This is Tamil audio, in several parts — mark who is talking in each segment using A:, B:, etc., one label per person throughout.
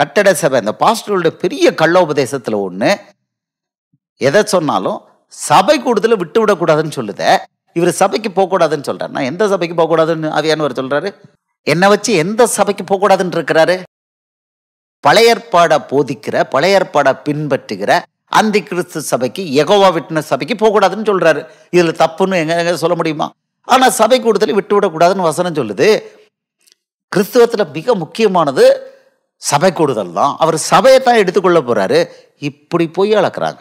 A: கட்டட சபை இந்த பாஸ்டரோட பெரிய உபதேசத்தில் ஒன்று எதை சொன்னாலும் சபை கூடுதல விட்டு விடக்கூடாதுன்னு சொல்லுத இவர் சபைக்கு போகக்கூடாதுன்னு சொல்கிறார் நான் எந்த சபைக்கு போகக்கூடாதுன்னு அவியானவர் சொல்கிறாரு என்னை வச்சு எந்த சபைக்கு போகக்கூடாதுன்னு இருக்கிறாரு பழையற்பாடை போதிக்கிற பழையற்பாடை பின்பற்றுகிற அந்தி கிறிஸ்து சபைக்கு எகோவா விட்டின சபைக்கு போகக்கூடாதுன்னு சொல்கிறாரு இதில் தப்புன்னு எங்கே எங்கே சொல்ல முடியுமா ஆனால் சபை கூடுதலை விட்டு விடக்கூடாதுன்னு வசனம் சொல்லுது கிறிஸ்துவத்தில் மிக முக்கியமானது சபை கூடுதல் தான் அவர் சபையை தான் எடுத்துக்கொள்ள போகிறாரு இப்படி போய் அளக்குறாங்க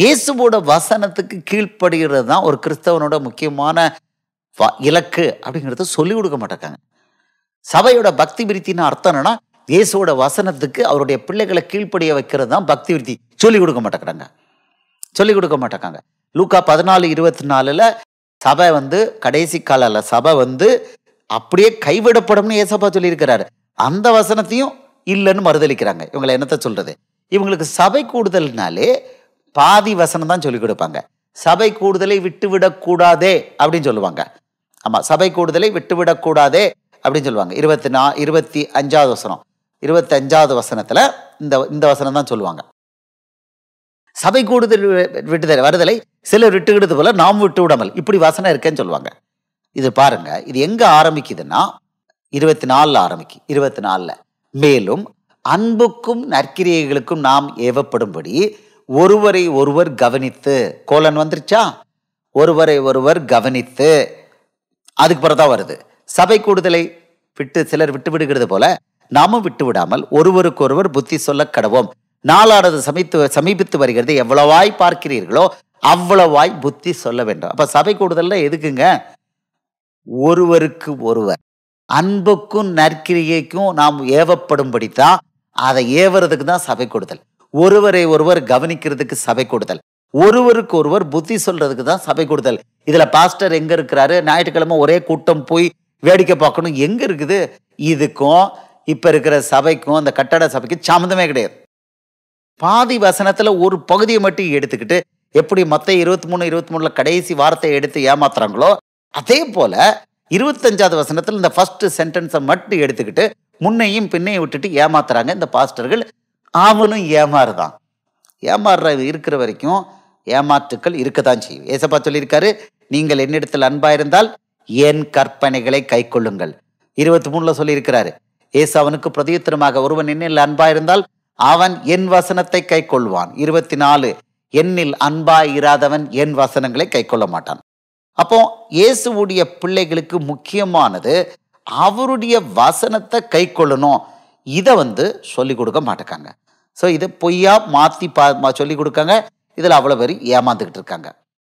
A: இயேசுவோட வசனத்துக்கு கீழ்ப்படுகிறது தான் ஒரு கிறிஸ்தவனோட முக்கியமான இலக்கு அப்படிங்கிறத சொல்லிக் கொடுக்க மாட்டேங்க சபையோட பக்தி விருத்தின்னு அர்த்தம் என்னன்னா இயேசுவோட வசனத்துக்கு அவருடைய பிள்ளைகளை கீழ்ப்படிய வைக்கிறது தான் பக்தி விருத்தி சொல்லிக் கொடுக்க மாட்டேங்கிறாங்க சொல்லிக் கொடுக்க மாட்டேங்காங்க லூக்கா பதினாலு இருபத்தி நாலில் சபை வந்து கடைசி காலில் சபை வந்து அப்படியே கைவிடப்படும்னு ஏசப்பா சொல்லியிருக்கிறாரு அந்த வசனத்தையும் இல்லைன்னு மறுதளிக்கிறாங்க இவங்களை என்னத்தை சொல்கிறது இவங்களுக்கு சபை கூடுதல்னாலே பாதி வசனம் தான் சொல்லிக் கொடுப்பாங்க சபை கூடுதலை விட்டுவிடக்கூடாதே அப்படின்னு சொல்லுவாங்க ஆமாம் சபை கூடுதலை விட்டுவிடக்கூடாதே அப்படின்னு சொல்லுவாங்க இருபத்தி நா இருபத்தி அஞ்சாவது வசனம் இருபத்தி அஞ்சாவது வசனத்தில் இந்த இந்த வசனம் தான் சொல்லுவாங்க சபை கூடுதல் விட்டுதல் வருதலை சிலர் விட்டுக்கிடுது போல நாம் விட்டு விடாமல் இப்படி வசனம் இருக்கேன்னு சொல்லுவாங்க இது பாருங்க இது எங்கே ஆரம்பிக்குதுன்னா இருபத்தி நாலில் ஆரம்பிக்கும் இருபத்தி நாலில் மேலும் அன்புக்கும் நற்கிரியைகளுக்கும் நாம் ஏவப்படும்படி ஒருவரை ஒருவர் கவனித்து கோலன் வந்துருச்சா ஒருவரை ஒருவர் கவனித்து அதுக்கு பிறகு தான் வருது சபை கூடுதலை விட்டு சிலர் விட்டு விடுகிறது போல நாமும் விட்டு விடாமல் ஒருவருக்கொருவர் புத்தி சொல்ல கடவோம் நாளானது சமைத்து சமீபித்து வருகிறது எவ்வளவாய் பார்க்கிறீர்களோ அவ்வளவாய் புத்தி சொல்ல வேண்டும் அப்போ சபை கூடுதலில் எதுக்குங்க ஒருவருக்கு ஒருவர் அன்புக்கும் நற்கிரியைக்கும் நாம் ஏவப்படும்படி தான் அதை ஏவுறதுக்கு தான் சபை கொடுத்தல் ஒருவரை ஒருவர் கவனிக்கிறதுக்கு சபை கொடுத்தல் ஒருவருக்கு ஒருவர் புத்தி சொல்றதுக்கு தான் சபை கொடுத்தல் இதுல பாஸ்டர் எங்க இருக்கிறாரு ஞாயிற்றுக்கிழமை ஒரே கூட்டம் போய் வேடிக்கை பார்க்கணும் எங்க இருக்குது இதுக்கும் இப்ப இருக்கிற சபைக்கும் அந்த கட்டட சபைக்கும் சம்மந்தமே கிடையாது பாதி வசனத்துல ஒரு பகுதியை மட்டும் எடுத்துக்கிட்டு எப்படி மொத்த இருபத்தி மூணு இருபத்தி மூணுல கடைசி வார்த்தையை எடுத்து ஏமாத்துறாங்களோ அதே போல இருபத்தஞ்சாவது வசனத்தில் இந்த ஃபஸ்ட்டு சென்டென்ஸை மட்டும் எடுத்துக்கிட்டு முன்னையும் பின்னையும் விட்டுட்டு ஏமாத்துறாங்க இந்த பாஸ்டர்கள் அவனும் ஏமாறுதான் ஏமாறுற இருக்கிற வரைக்கும் ஏமாற்றுக்கள் இருக்க தான் செய்யும் ஏசப்பா சொல்லியிருக்காரு நீங்கள் என்னிடத்தில் அன்பாயிருந்தால் என் கற்பனைகளை கை கொள்ளுங்கள் இருபத்தி மூணில் சொல்லியிருக்கிறாரு ஏசு அவனுக்கு பிரதியுத்தரமாக ஒருவன் என்னில் இருந்தால் அவன் என் வசனத்தை கை கொள்வான் இருபத்தி நாலு என்னில் அன்பாய் இராதவன் என் வசனங்களை கை கொள்ள மாட்டான் அப்போ இயேசுவுடைய பிள்ளைகளுக்கு முக்கியமானது அவருடைய வசனத்தை கை கொள்ளணும் இதை வந்து சொல்லிக் கொடுக்க மாட்டேக்காங்க ஸோ இது பொய்யா மாற்றி பா சொல்லி கொடுக்காங்க இதில் அவ்வளோ பேர் ஏமாந்துக்கிட்டு இருக்காங்க